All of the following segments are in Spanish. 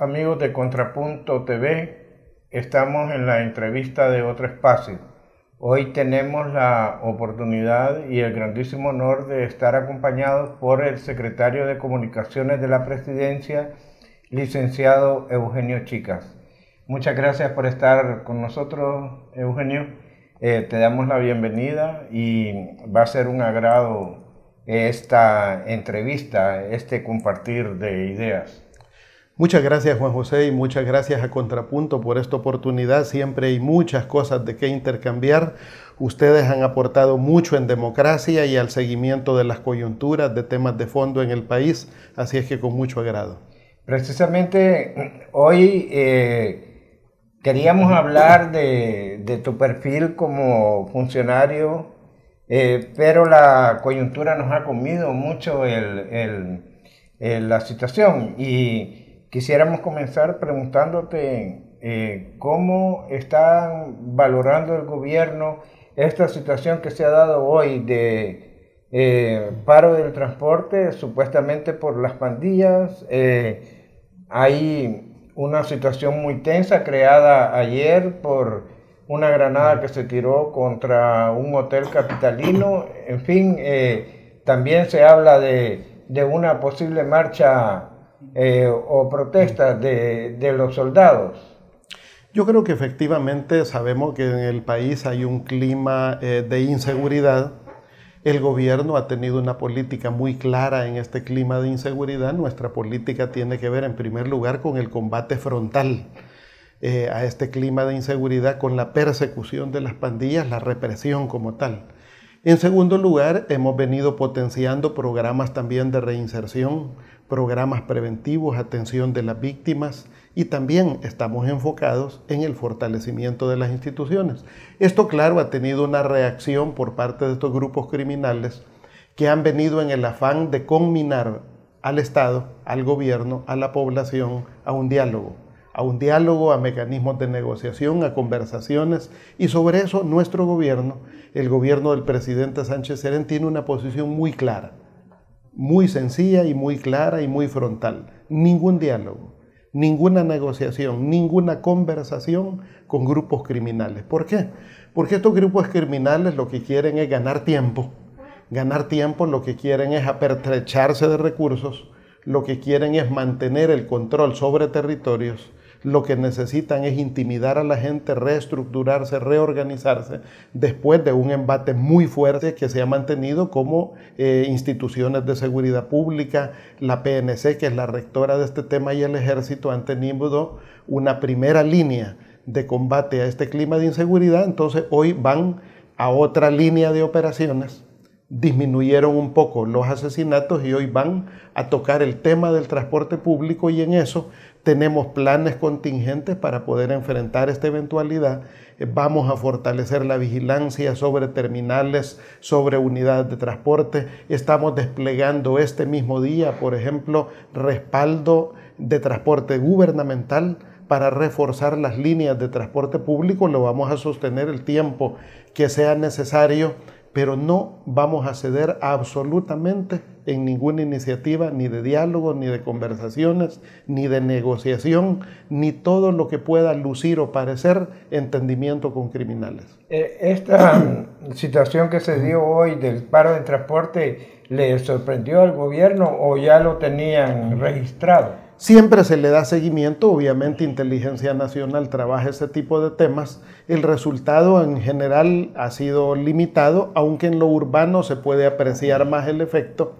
amigos de Contrapunto TV, estamos en la entrevista de otro espacio. Hoy tenemos la oportunidad y el grandísimo honor de estar acompañados por el secretario de Comunicaciones de la Presidencia, licenciado Eugenio Chicas. Muchas gracias por estar con nosotros, Eugenio. Eh, te damos la bienvenida y va a ser un agrado esta entrevista, este compartir de ideas. Muchas gracias Juan José y muchas gracias a Contrapunto por esta oportunidad. Siempre hay muchas cosas de qué intercambiar. Ustedes han aportado mucho en democracia y al seguimiento de las coyunturas, de temas de fondo en el país, así es que con mucho agrado. Precisamente hoy eh, queríamos hablar de, tu perfil como funcionario, eh, pero la coyuntura nos ha comido mucho la situación y Quisiéramos comenzar preguntándote eh, cómo está valorando el gobierno esta situación que se ha dado hoy de eh, paro del transporte, supuestamente por las pandillas. Eh, hay una situación muy tensa creada ayer por una granada que se tiró contra un hotel capitalino. En fin, también se habla de, de una posible marcha eh, o protestas mm. de, los soldados? Yo creo que efectivamente sabemos que en el país hay un clima eh, de inseguridad. El gobierno ha tenido una política muy clara en este clima de inseguridad. Nuestra política tiene que ver en primer lugar con el combate frontal eh, a este clima de inseguridad, con la persecución de las pandillas, la represión como tal. En segundo lugar, hemos venido potenciando programas también de reinserción, programas preventivos, atención de las víctimas y también estamos enfocados en el fortalecimiento de las instituciones. Esto, claro, ha tenido una reacción por parte de estos grupos criminales que han venido en el afán de conminar al Estado, al gobierno, a la población a un diálogo, a un diálogo, a mecanismos de negociación, a conversaciones y sobre eso nuestro gobierno, el gobierno del presidente Sánchez Serén, tiene una posición muy clara muy sencilla y muy clara y muy frontal. Ningún diálogo, ninguna negociación, ninguna conversación con grupos criminales. ¿Por qué? Porque estos grupos criminales lo que quieren es ganar tiempo. Ganar tiempo lo que quieren es apertrecharse de recursos, lo que quieren es mantener el control sobre territorios lo que necesitan es intimidar a la gente, reestructurarse, reorganizarse, después de un embate muy fuerte que se ha mantenido como eh, instituciones de seguridad pública, la PNC, que es la rectora de este tema, y el ejército han tenido una primera línea de combate a este clima de inseguridad, entonces hoy van a otra línea de operaciones disminuyeron un poco los asesinatos y hoy van a tocar el tema del transporte público y en eso tenemos planes contingentes para poder enfrentar esta eventualidad. Eh, vamos a fortalecer la vigilancia sobre terminales, sobre unidades de transporte. Estamos desplegando este mismo día, por ejemplo, respaldo de transporte gubernamental para reforzar las líneas de transporte público. Lo vamos a sostener el tiempo que sea necesario pero no vamos a ceder absolutamente en ninguna iniciativa, ni de diálogo, ni de conversaciones, ni de negociación, ni todo lo que pueda lucir o parecer entendimiento con criminales. Eh, esta situación que se dio hoy del paro de transporte, ¿le sorprendió al gobierno o ya lo tenían registrado? Siempre se le da seguimiento, obviamente Inteligencia Nacional trabaja ese tipo de temas. El resultado en general ha sido limitado, aunque en lo urbano se puede apreciar más el efecto.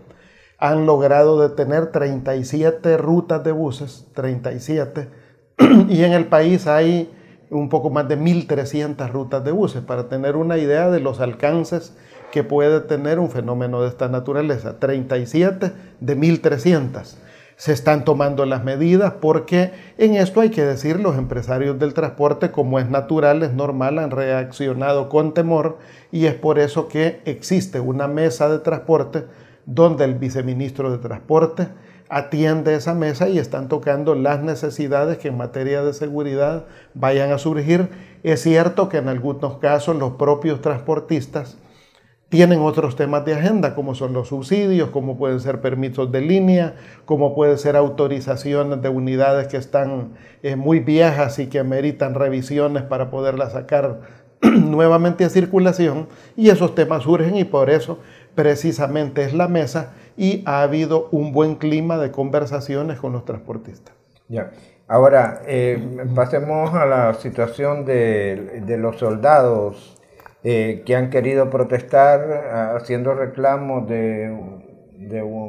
Han logrado detener 37 rutas de buses, 37, y en el país hay un poco más de 1.300 rutas de buses, para tener una idea de los alcances que puede tener un fenómeno de esta naturaleza. 37 de 1.300 se están tomando las medidas porque en esto hay que decir los empresarios del transporte como es natural, es normal, han reaccionado con temor y es por eso que existe una mesa de transporte donde el viceministro de transporte atiende esa mesa y están tocando las necesidades que en materia de seguridad vayan a surgir. Es cierto que en algunos casos los propios transportistas tienen otros temas de agenda, como son los subsidios, como pueden ser permisos de línea, como pueden ser autorizaciones de unidades que están eh, muy viejas y que ameritan revisiones para poderlas sacar nuevamente a circulación. Y esos temas surgen y por eso precisamente es la mesa y ha habido un buen clima de conversaciones con los transportistas. Ya. Ahora, eh, pasemos a la situación de, de los soldados eh, que han querido protestar ah, haciendo reclamos de,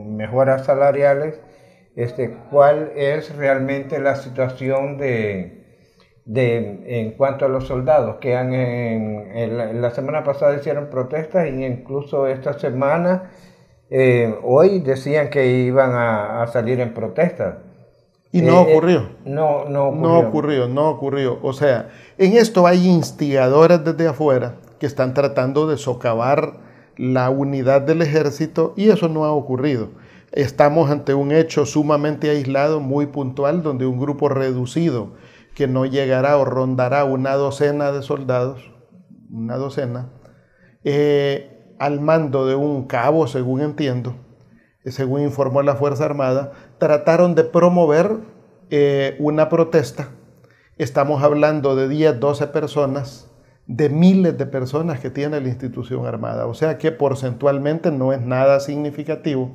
mejoras salariales, este, cuál es realmente la situación de, de, en cuanto a los soldados que han en, la, semana pasada hicieron protestas e incluso esta semana eh, hoy decían que iban a, salir en protestas. Y no, eh, ocurrió. no, no ocurrió. No ocurrió, no ocurrió. O sea, en esto hay instigadores desde afuera que están tratando de socavar la unidad del ejército y eso no ha ocurrido. Estamos ante un hecho sumamente aislado, muy puntual, donde un grupo reducido que no llegará o rondará una docena de soldados, una docena, eh, al mando de un cabo, según entiendo, eh, según informó la Fuerza Armada, trataron de promover eh, una protesta. Estamos hablando de 10, 12 personas de miles de personas que tiene la institución armada, o sea que porcentualmente no es nada significativo.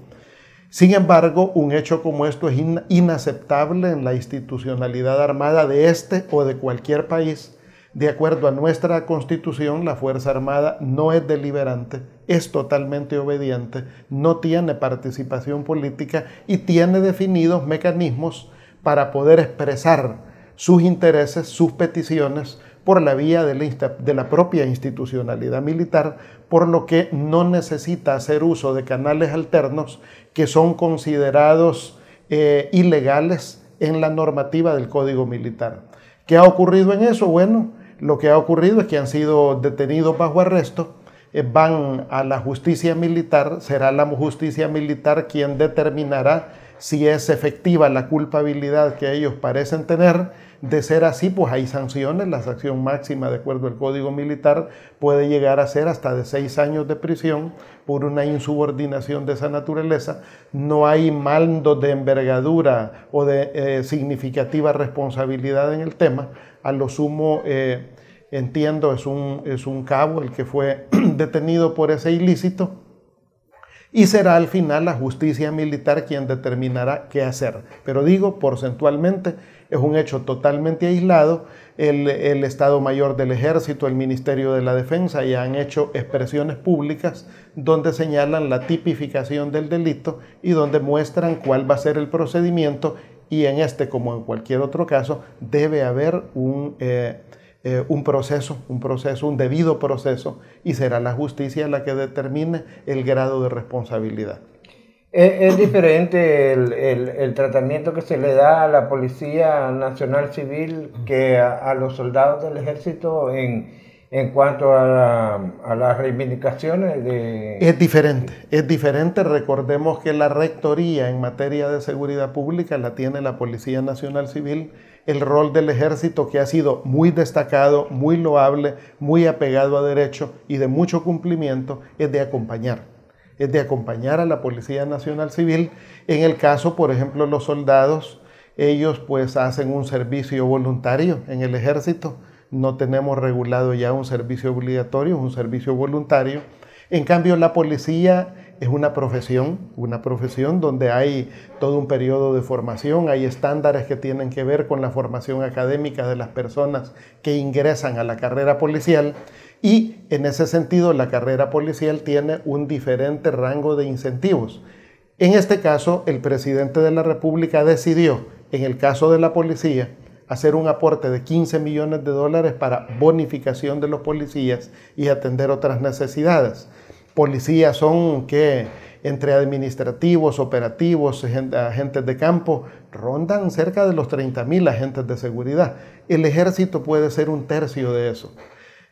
Sin embargo, un hecho como esto es inaceptable en la institucionalidad armada de este o de cualquier país. De acuerdo a nuestra constitución, la Fuerza Armada no es deliberante, es totalmente obediente, no tiene participación política y tiene definidos mecanismos para poder expresar sus intereses, sus peticiones, por la vía de la, propia institucionalidad militar, por lo que no necesita hacer uso de canales alternos que son considerados eh, ilegales en la normativa del Código Militar. ¿Qué ha ocurrido en eso? Bueno, lo que ha ocurrido es que han sido detenidos bajo arresto, eh, van a la justicia militar, será la justicia militar quien determinará si es efectiva la culpabilidad que ellos parecen tener, de ser así, pues hay sanciones. La sanción máxima, de acuerdo al Código Militar, puede llegar a ser hasta de seis años de prisión por una insubordinación de esa naturaleza. No hay mando de envergadura o de eh, significativa responsabilidad en el tema. A lo sumo, eh, entiendo, es un cabo el que fue detenido por ese ilícito y será al final la justicia militar quien determinará qué hacer. Pero digo, porcentualmente es un hecho totalmente aislado. El, Estado Mayor del Ejército, el Ministerio de la Defensa ya han hecho expresiones públicas donde señalan la tipificación del delito y donde muestran cuál va a ser el procedimiento y en este como en cualquier otro caso debe haber un... Eh, eh, un proceso, un proceso, un debido proceso, y será la justicia la que determine el grado de responsabilidad. Es, diferente el, tratamiento que se le da a la Policía Nacional Civil que a los soldados del ejército en, en cuanto a, las reivindicaciones de... Es diferente, es diferente. Recordemos que la rectoría en materia de seguridad pública la tiene la Policía Nacional Civil, el rol del ejército que ha sido muy destacado, muy loable, muy apegado a derecho y de mucho cumplimiento, es de acompañar es de acompañar a la Policía Nacional Civil. En el caso, por ejemplo, los soldados, ellos pues hacen un servicio voluntario en el ejército no tenemos regulado ya un servicio obligatorio, un servicio voluntario. En cambio, la policía es una profesión, una profesión donde hay todo un periodo de formación, hay estándares que tienen que ver con la formación académica de las personas que ingresan a la carrera policial y en ese sentido la carrera policial tiene un diferente rango de incentivos. En este caso, el presidente de la República decidió, en el caso de la policía, hacer un aporte de 15 millones de dólares para bonificación de los policías y atender otras necesidades. Policías son que entre administrativos, operativos, agentes de campo, rondan cerca de los 30 mil agentes de seguridad. El ejército puede ser un tercio de eso.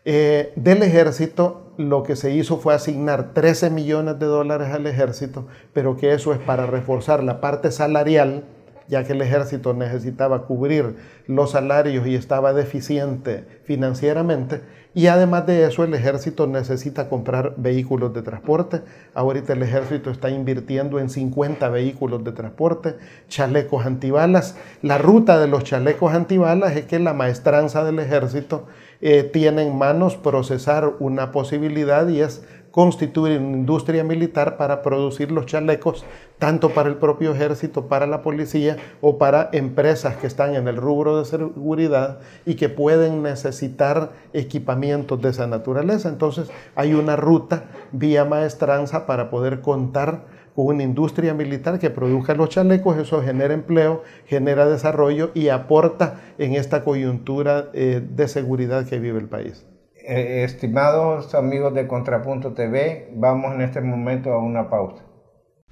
Eh, del ejército lo que se hizo fue asignar 13 millones de dólares al ejército, pero que eso es para reforzar la parte salarial ya que el ejército necesitaba cubrir los salarios y estaba deficiente financieramente. Y además de eso, el ejército necesita comprar vehículos de transporte. Ahorita el ejército está invirtiendo en 50 vehículos de transporte, chalecos antibalas. La ruta de los chalecos antibalas es que la maestranza del ejército eh, tiene en manos procesar una posibilidad y es constituir una industria militar para producir los chalecos, tanto para el propio ejército, para la policía o para empresas que están en el rubro de seguridad y que pueden necesitar equipamientos de esa naturaleza. Entonces hay una ruta vía maestranza para poder contar con una industria militar que produzca los chalecos, eso genera empleo, genera desarrollo y aporta en esta coyuntura eh, de seguridad que vive el país. Eh, estimados amigos de Contrapunto TV, vamos en este momento a una pausa.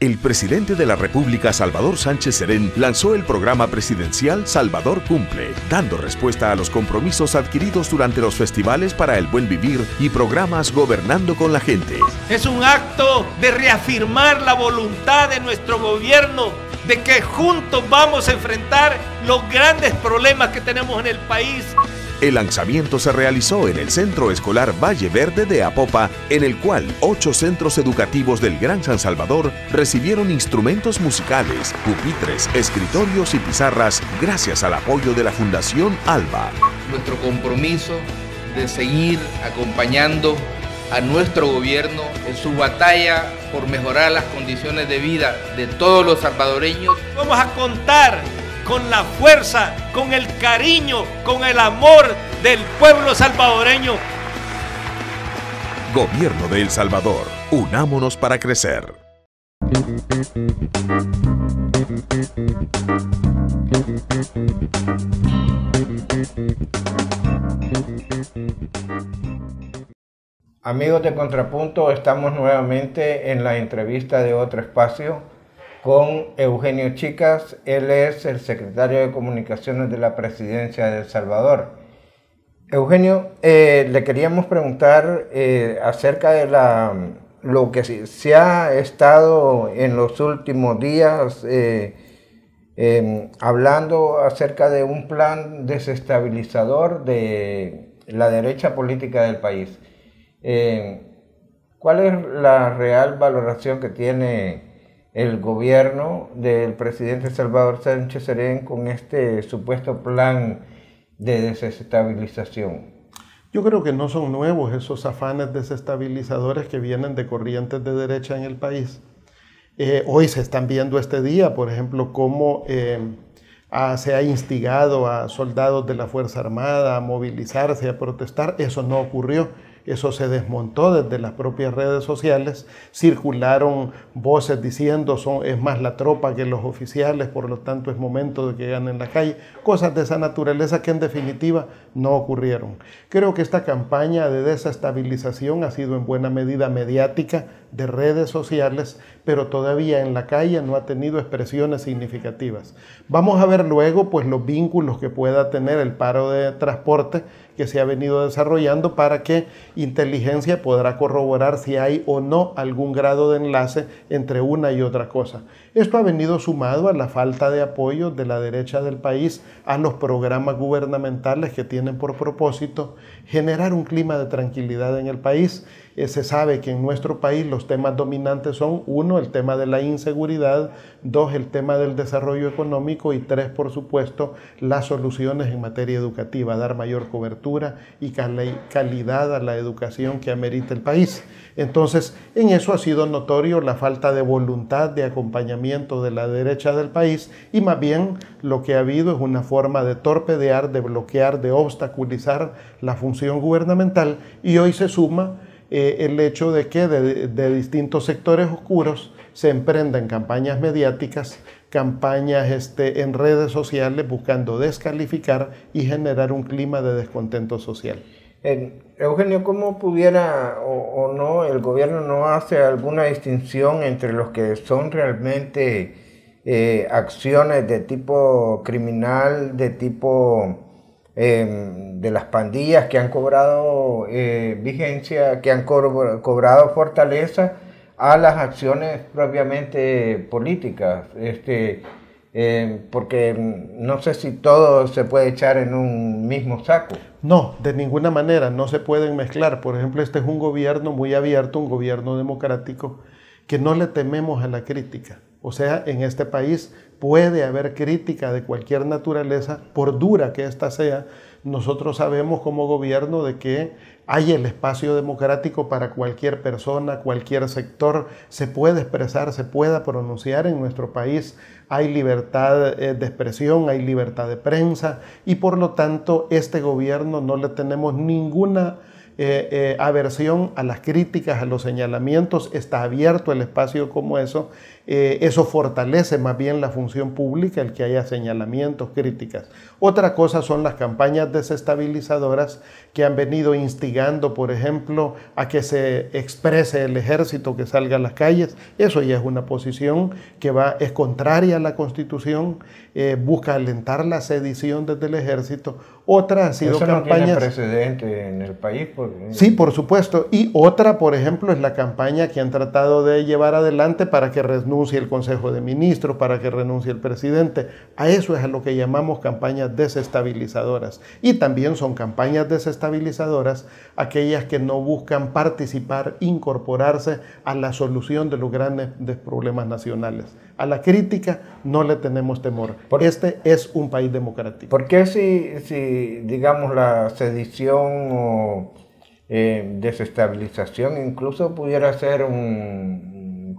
El presidente de la República, Salvador Sánchez Serén, lanzó el programa presidencial Salvador Cumple, dando respuesta a los compromisos adquiridos durante los festivales para el buen vivir y programas Gobernando con la gente. Es un acto de reafirmar la voluntad de nuestro gobierno de que juntos vamos a enfrentar los grandes problemas que tenemos en el país el lanzamiento se realizó en el Centro Escolar Valle Verde de Apopa, en el cual ocho centros educativos del Gran San Salvador recibieron instrumentos musicales, pupitres, escritorios y pizarras gracias al apoyo de la Fundación ALBA. Nuestro compromiso de seguir acompañando a nuestro gobierno en su batalla por mejorar las condiciones de vida de todos los salvadoreños. Vamos a contar con la fuerza, con el cariño, con el amor del pueblo salvadoreño. Gobierno de El Salvador, unámonos para crecer. Amigos de Contrapunto, estamos nuevamente en la entrevista de otro espacio con Eugenio Chicas. Él es el secretario de Comunicaciones de la Presidencia de El Salvador. Eugenio, eh, le queríamos preguntar eh, acerca de la, lo que se, ha estado en los últimos días eh, em, hablando acerca de un plan desestabilizador de la derecha política del país. ¿Cuál es la real valoración que tiene el gobierno del presidente Salvador Sánchez Serén con este supuesto plan de desestabilización? Yo creo que no son nuevos esos afanes desestabilizadores que vienen de corrientes de derecha en el país. Eh, hoy se están viendo este día, por ejemplo, cómo eh, ah, se ha instigado a soldados de la Fuerza Armada a movilizarse, a protestar. Eso no ocurrió. Eso se desmontó desde las propias redes sociales. Circularon voces diciendo son, es más la tropa que los oficiales, por lo tanto es momento de que en la calle. Cosas de esa naturaleza que en definitiva no ocurrieron. Creo que esta campaña de desestabilización ha sido en buena medida mediática de redes sociales, pero todavía en la calle no ha tenido expresiones significativas. Vamos a ver luego pues los vínculos que pueda tener el paro de transporte que se ha venido desarrollando para que inteligencia podrá corroborar si hay o no algún grado de enlace entre una y otra cosa. Esto ha venido sumado a la falta de apoyo de la derecha del país a los programas gubernamentales que tienen por propósito generar un clima de tranquilidad en el país eh, se sabe que en nuestro país los temas dominantes son, uno, el tema de la inseguridad, dos, el tema del desarrollo económico y tres, por supuesto, las soluciones en materia educativa, dar mayor cobertura y calidad a la educación que amerita el país. Entonces, en eso ha sido notorio la falta de voluntad de acompañamiento de la derecha del país y más bien lo que ha habido es una forma de torpedear, de bloquear, de obstaculizar la función gubernamental y hoy se suma eh, el hecho de que de, distintos sectores oscuros se emprendan campañas mediáticas, campañas este, en redes sociales buscando descalificar y generar un clima de descontento social. Eugenio, ¿cómo pudiera o, no el gobierno no hace alguna distinción entre los que son realmente eh, acciones de tipo criminal, de tipo Em, de las pandillas que han cobrado eh, vigencia, que han cobrado fortaleza a las acciones propiamente políticas. Este, em, porque no sé si todo se puede echar en un mismo saco. No, de ninguna manera, no se pueden mezclar. Por ejemplo, este es un gobierno muy abierto, un gobierno democrático, que no le tememos a la crítica. O sea, en este país puede haber crítica de cualquier naturaleza, por dura que ésta sea. Nosotros sabemos como gobierno de que hay el espacio democrático para cualquier persona, cualquier sector, se puede expresar, se pueda pronunciar en nuestro país, hay libertad eh, de expresión, hay libertad de prensa y por lo tanto este gobierno no le tenemos ninguna eh, eh, aversión a las críticas, a los señalamientos, está abierto el espacio como eso, eh, eso fortalece más bien la función pública, el que haya señalamientos, críticas. Otra cosa son las campañas desestabilizadoras que han venido instigando, por ejemplo, a que se exprese el ejército, que salga a las calles. Eso ya es una posición que va, es contraria a la Constitución, busca alentar la sedición desde el ejército otra ha sido Eso no precedente en el país. Pues. Sí, por supuesto. Y otra, por ejemplo, es la campaña que han tratado de llevar adelante para que renuncie el Consejo de Ministros, para que renuncie el presidente. A eso es a lo que llamamos campañas desestabilizadoras. Y también son campañas desestabilizadoras aquellas que no buscan participar, incorporarse a la solución de los grandes problemas nacionales. A la crítica no le tenemos temor. Porque este es un país democrático. ¿Por qué si, si digamos, la sedición o eh, desestabilización incluso pudiera ser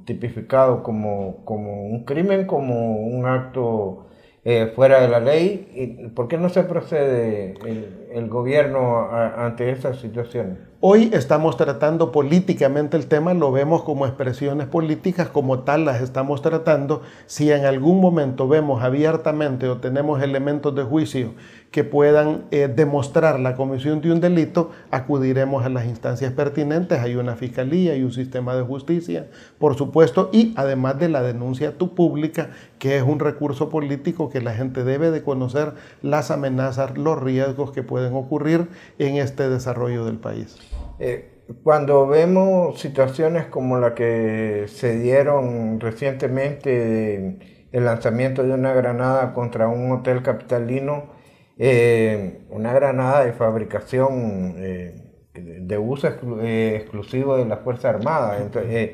tipificado como, un crimen, como un acto eh, fuera de la ley? ¿Por qué no se procede? El, el gobierno ante esas situaciones? Hoy estamos tratando políticamente el tema, lo vemos como expresiones políticas, como tal las estamos tratando. Si en algún momento vemos abiertamente o tenemos elementos de juicio que puedan eh, demostrar la comisión de un delito, acudiremos a las instancias pertinentes. Hay una fiscalía, hay un sistema de justicia, por supuesto, y además de la denuncia pública, que es un recurso político que la gente debe de conocer las amenazas, los riesgos que puede pueden ocurrir en este desarrollo del país. Eh, cuando vemos situaciones como la que se dieron recientemente, el lanzamiento de una granada contra un hotel capitalino, eh, una granada de fabricación eh, de uso exclusivo de la Fuerza Armada. Entonces,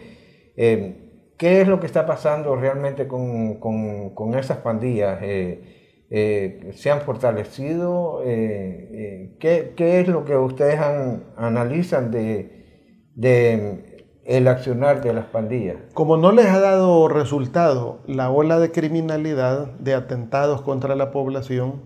¿Qué es lo que está pasando realmente con, con, con esas pandillas? Eh, se han fortalecido? Eh, eh, ¿qué, es lo que ustedes han, analizan de, el accionar de las pandillas? Como no les ha dado resultado la ola de criminalidad, de atentados contra la población,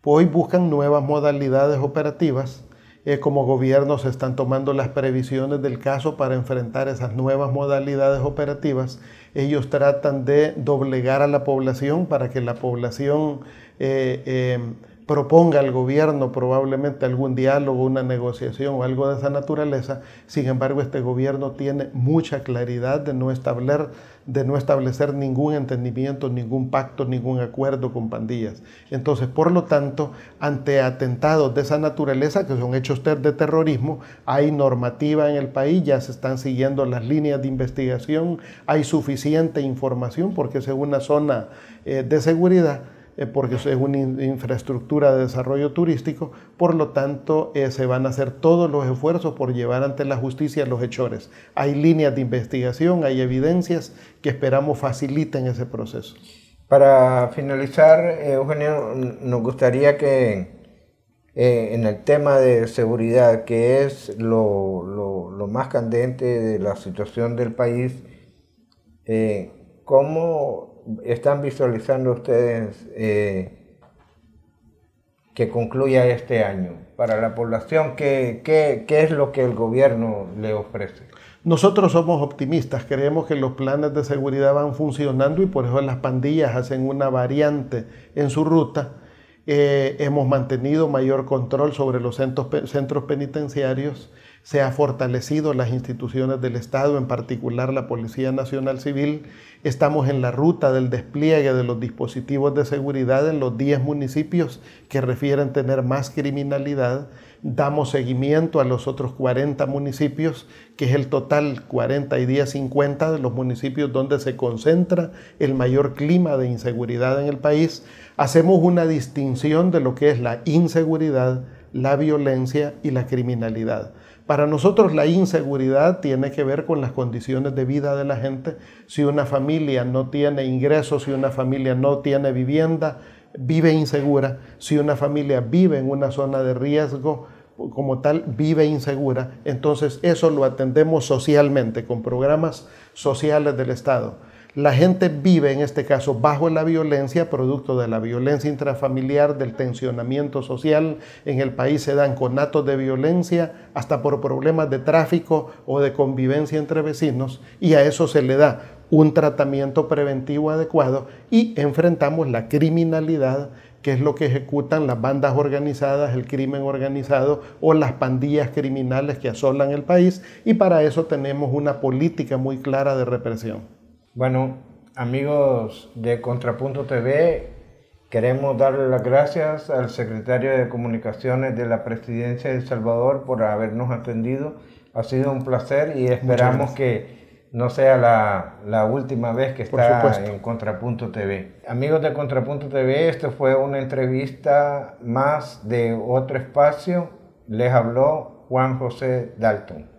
pues hoy buscan nuevas modalidades operativas eh, como gobiernos se están tomando las previsiones del caso para enfrentar esas nuevas modalidades operativas. Ellos tratan de doblegar a la población para que la población eh, em, proponga al gobierno probablemente algún diálogo, una negociación o algo de esa naturaleza. Sin embargo, este gobierno tiene mucha claridad de no establecer de no establecer ningún entendimiento, ningún pacto, ningún acuerdo con pandillas. Entonces, por lo tanto, ante atentados de esa naturaleza, que son hechos de terrorismo, hay normativa en el país, ya se están siguiendo las líneas de investigación, hay suficiente información porque es una zona eh, de seguridad eh, porque es una infraestructura de desarrollo turístico, por lo tanto eh, se van a hacer todos los esfuerzos por llevar ante la justicia a los hechores. Hay líneas de investigación, hay evidencias que esperamos faciliten ese proceso. Para finalizar, eh, Eugenio, nos gustaría que en el tema de seguridad, que es lo, más candente de la situación del país, ¿cómo están visualizando ustedes eh, que concluya este año? Para la población, ¿qué, es lo que el gobierno le ofrece? Nosotros somos optimistas, creemos que los planes de seguridad van funcionando y por eso las pandillas hacen una variante en su ruta. Eh, hemos mantenido mayor control sobre los centros penitenciarios se ha fortalecido las instituciones del Estado, en particular la Policía Nacional Civil. Estamos en la ruta del despliegue de los dispositivos de seguridad en los 10 municipios que refieren tener más criminalidad. Damos seguimiento a los otros 40 municipios, que es el total 40 y 10, 50 de los municipios donde se concentra el mayor clima de inseguridad en el país. Hacemos una distinción de lo que es la inseguridad, la violencia y la criminalidad. Para nosotros la inseguridad tiene que ver con las condiciones de vida de la gente. Si una familia no tiene ingresos, si una familia no tiene vivienda, vive insegura. Si una familia vive en una zona de riesgo, como tal, vive insegura. Entonces eso lo atendemos socialmente, con programas sociales del Estado la gente vive, en este caso, bajo la violencia, producto de la violencia intrafamiliar, del tensionamiento social. En el país se dan conatos de violencia, hasta por problemas de tráfico o de convivencia entre vecinos, y a eso se le da un tratamiento preventivo adecuado y enfrentamos la criminalidad que es lo que ejecutan las bandas organizadas, el crimen organizado o las pandillas criminales que asolan el país y para eso tenemos una política muy clara de represión. Bueno, amigos de Contrapunto TV, queremos darle las gracias al secretario de Comunicaciones de la Presidencia de El Salvador por habernos atendido. Ha sido un placer y esperamos que no sea la, la, última vez que está en Contrapunto TV. Amigos de Contrapunto TV, esto fue una entrevista más de otro espacio. Les habló Juan José Dalton.